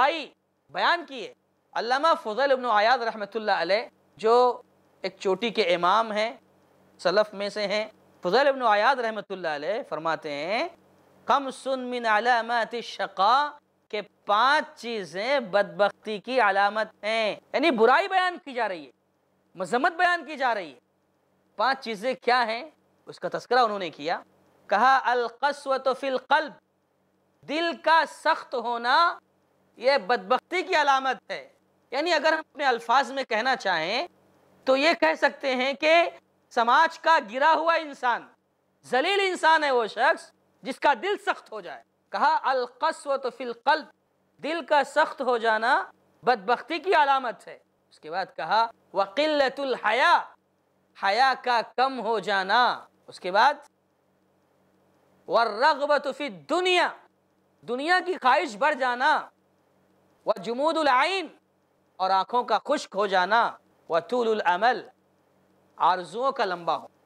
आई बयान किए अल्लामा फजल इबन आयाद रहमतुल्लाह अलैह जो एक चोटी के इमाम हैं सलफ में से हैं फजल इबन आयाद रहमतुल्लाह अलैह फरमाते हैं कम सुन मिन अलामत शक़ा के पांच चीज़ें बदबख्ती की अलामत हैं यानी बुराई बयान की जा रही है मजम्मत बयान की जा रही है पांच चीज़ें क्या हैं उसका तस्करा उन्होंने किया कहा अलकस्वत फिल कल्ब दिल का सख्त होना ये बदबख्ती की अलामत है यानी अगर हम अपने अल्फाज में कहना चाहें तो ये कह सकते हैं कि समाज का गिरा हुआ इंसान जलील इंसान है वो शख्स जिसका दिल सख्त हो जाए कहा अलकस्व तो फिलकल दिल का सख्त हो जाना बदबख्ती की अलामत है उसके बाद कहा वकील हया हया का कम हो जाना उसके बाद वर्रगबत दुनिया दुनिया की ख्वाहिश बढ़ जाना व जमूदुलआन और आँखों का खुश्क हो जाना व तूल अमल आरजुओं का लंबा हो